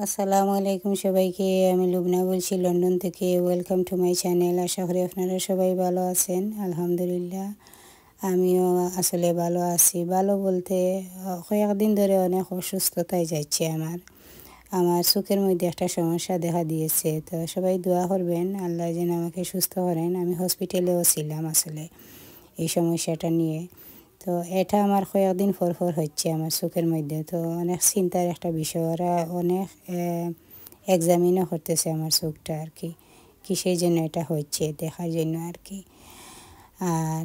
আসসালামু আলাইকুম সবাইকে আমি লুবনা বলছি লন্ডন থেকে ওয়েলকাম টু মাই চ্যানেল আশা করি আপনারা সবাই ভালো আছেন আলহামদুলিল্লাহ আমিও আসলে ভালো আছি ভালো বলতে কয়েকদিন ধরে অনেক অসুস্থতায় যাচ্ছে আমার আমার চোখের মধ্যে একটা সমস্যা দেখা দিয়েছে তো সবাই দোয়া করবেন আল্লাহ যেন আমাকে সুস্থ করেন আমি হসপিটালেও ছিলাম আসলে এই সমস্যাটা নিয়ে তো এটা আমার কয়েকদিন পর পর হচ্ছে আমার চোখের মধ্যে তো অনেক চিন্তার একটা বিষয় ওরা অনেক এক্সামিনও করতেছে আমার চোখটা আর কি কিসের জন্য এটা হচ্ছে দেখার জন্য আর কি আর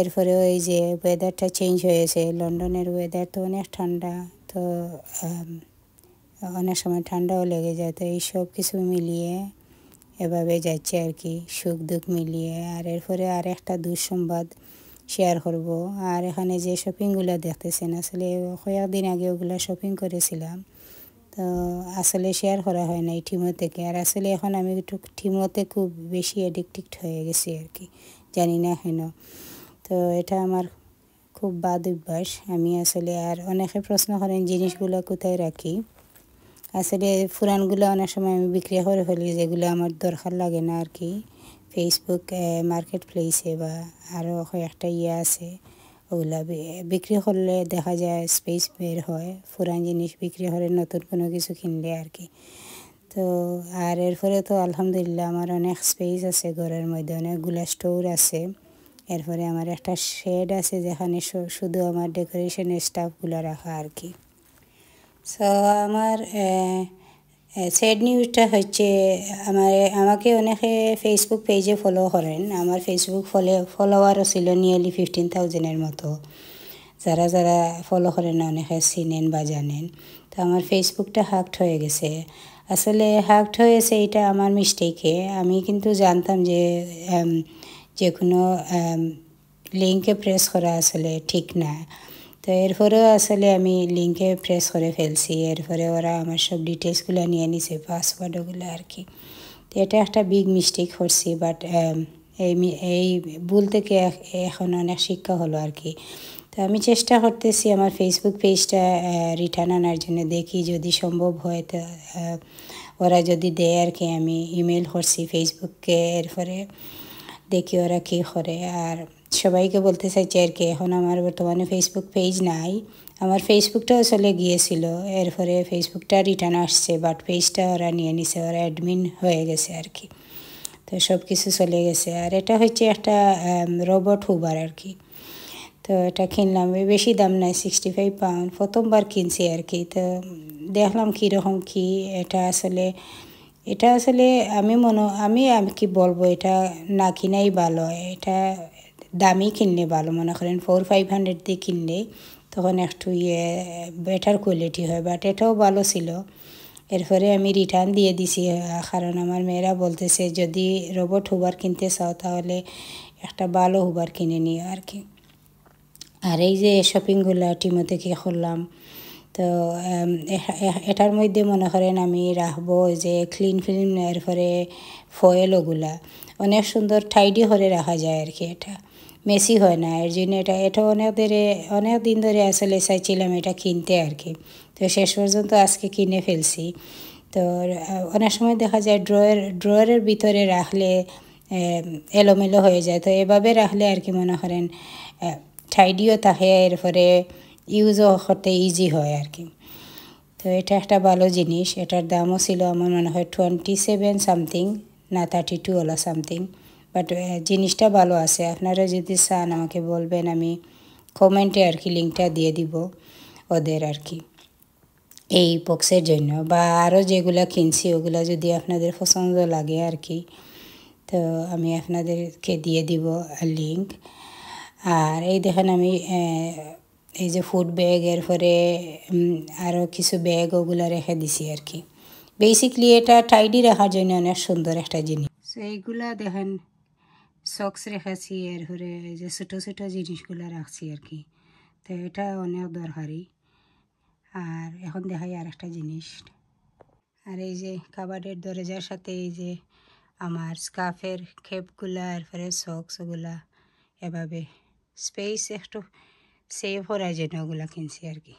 এরপরে ওই যে ওয়েদারটা চেঞ্জ হয়েছে লন্ডনের ওয়েদার তো অনেক ঠান্ডা তো অনেক সময় ঠান্ডাও লেগে যায় তো এই সব কিছু মিলিয়ে এভাবে যাচ্ছে আর কি সুখ দুঃখ মিলিয়ে আর এরপরে আর একটা দুঃসংবাদ শেয়ার করব আর এখানে যে শপিংগুলো দেখতেছেন আসলে কয়েকদিন আগে ওগুলো শপিং করেছিলাম তো আসলে শেয়ার করা হয় নাই ঠিমো থেকে আর আসলে এখন আমি একটু ঠিমোতে খুব বেশি অ্যাডিক্টিক্ট হয়ে গেছি আর কি জানি না কেন তো এটা আমার খুব বাদ অভ্যাস আমি আসলে আর অনেকে প্রশ্ন করেন জিনিসগুলো কোথায় রাখি আসলে ফুরানগুলো অনেক সময় আমি বিক্রি করে ফেলি যেগুলো আমার দরকার লাগে না আর কি ফেসবুক মার্কেট প্লেসে বা আরও একটা ইয়ে আছে ওগুলা বিক্রি করলে দেখা যায় স্পেস বের হয় পুরান জিনিস বিক্রি করে নতুন কোনো কিছু কিনলে আর কি তো আর এরপরে তো আলহামদুলিল্লাহ আমার অনেক স্পেস আছে ঘরের মধ্যে অনেকগুলো স্টোর আছে এরপরে আমার একটা শেড আছে যেখানে শুধু আমার ডেকোরেশনের স্টাফগুলো রাখা আর কি সো আমার eh, স্যাড নিউজটা হচ্ছে আমার আমাকে অনেকে ফেসবুক পেজে ফলো করেন আমার ফেসবুক ফলে ফলোয়ারও ছিল নিয়ারলি ফিফটিন থাউজেন্ডের মতো যারা যারা ফলো করেন অনেকে চিনেন বা জানেন তো আমার ফেসবুকটা হাক্ট হয়ে গেছে আসলে হাক্ট হয়েছে এটা আমার মিস্টেকে আমি কিন্তু জানতাম যে যে কোনো লিঙ্কে প্রেস করা আসলে ঠিক না তো এরপরেও আসলে আমি লিঙ্কে প্রেস করে ফেলছি এরপরে ওরা আমার সব ডিটেলসগুলো নিয়ে নিছে পাসওয়ার্ডগুলো আর কি তো এটা একটা বিগ মিস্টেক করছি বাট um, এই এই ভুল থেকে এখন অনেক শিক্ষা হলো আর কি তো আমি চেষ্টা করতেছি আমার ফেসবুক পেজটা রিটার্ন আনার জন্য দেখি যদি সম্ভব হয় তো ওরা যদি দেয় আর কি আমি ইমেল করছি ফেসবুককে এরপরে দেখি ওরা কী করে আর সবাইকে বলতে চাইছি আর কি এখন আমার বর্তমানে ফেসবুক পেজ নাই আমার ফেসবুকটাও চলে গিয়েছিল এরপরে ফেসবুকটা রিটার্ন আসছে বাট পেজটা ওরা নিয়ে নিছে ওরা অ্যাডমিন হয়ে গেছে আর কি তো সব কিছু চলে গেছে আর এটা হচ্ছে একটা রোবট হুবার আর কি তো এটা কিনলাম বেশি দাম নাই সিক্সটি ফাইভ পাউন্ড প্রথমবার কিনছি আর কি তো দেখলাম কীরকম কী এটা আসলে এটা আসলে আমি মনে আমি আমি কি বলবো এটা না কিনাই ভালো এটা দামি কিনলে ভালো মনে করেন ফোর ফাইভ হান্ড্রেড দিয়ে কিনলে তখন একটু ইয়ে বেটার কোয়ালিটি হয় বাট এটাও ভালো ছিল এরপরে আমি রিটার্ন দিয়ে দিছি কারণ আমার মেয়েরা বলতেছে যদি রোবট হুবার কিনতে চাও তাহলে একটা ভালো হুবার কিনে নিও আর কি আর এই যে শপিংগুলো টিমো থেকে করলাম তো এটার মধ্যে মনে করেন আমি রাখবো যে ক্লিন ফিল্ম এরপরে ফয়েল ওগুলা অনেক সুন্দর টাইডি করে রাখা যায় আর কি এটা মেসি হয় না এর জন্য এটা এটা অনেক ধরে অনেক দিন ধরে আসলে চাইছিলাম এটা কিনতে আর কি তো শেষ পর্যন্ত আজকে কিনে ফেলছি তো অনেক সময় দেখা যায় ড্রয়ের ড্রয়ারের ভিতরে রাখলে এলোমেলো হয়ে যায় তো এভাবে রাখলে আর কি মনে করেন ঠাইডিও থাকে এরপরে ইউজও হতে ইজি হয় আর কি তো এটা একটা ভালো জিনিস এটার দামও ছিল আমার মনে হয় টোয়েন্টি সেভেন সামথিং না থার্টি টু ওলা সামথিং বাট জিনিসটা ভালো আছে আপনারা যদি চান আমাকে বলবেন আমি কমেন্টে আর কি লিঙ্কটা দিয়ে দিব ওদের আর কি এই বক্সের জন্য বা আরও যেগুলো কিনছি ওগুলো যদি আপনাদের পছন্দ লাগে আর কি তো আমি আপনাদেরকে দিয়ে দিব লিঙ্ক আর এই দেখেন আমি এই যে ফুড ব্যাগ এরপরে আরও কিছু ব্যাগ ওগুলো রেখে দিছি আর কি বেসিকলি এটা টাইডি রাখার জন্য অনেক সুন্দর একটা জিনিস সো এইগুলা দেখেন সক্স রেখেছি এর এরপরে এই যে ছোটো ছোটো জিনিসগুলো রাখছি আর কি তো এটা অনেক দরকারি আর এখন দেখাই আর একটা জিনিস আর এই যে কাবাডের দরজার সাথে এই যে আমার স্কাফের খেপগুলা এরপরে সক্সগুলা এভাবে স্পেস একটু সেই ভরার জন্য ওগুলা কিনছি আর কি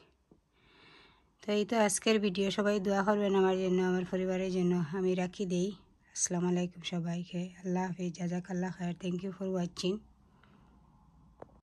তো এই তো আজকের ভিডিও সবাই দোয়া করবেন আমার জন্য আমার পরিবারের জন্য আমি রাখি দেই আসসালামু আলাইকুম সবাইকে আল্লাহ হাফিজ জাজাক আল্লাহ খায়ের থ্যাংক ইউ ফর ওয়াচিং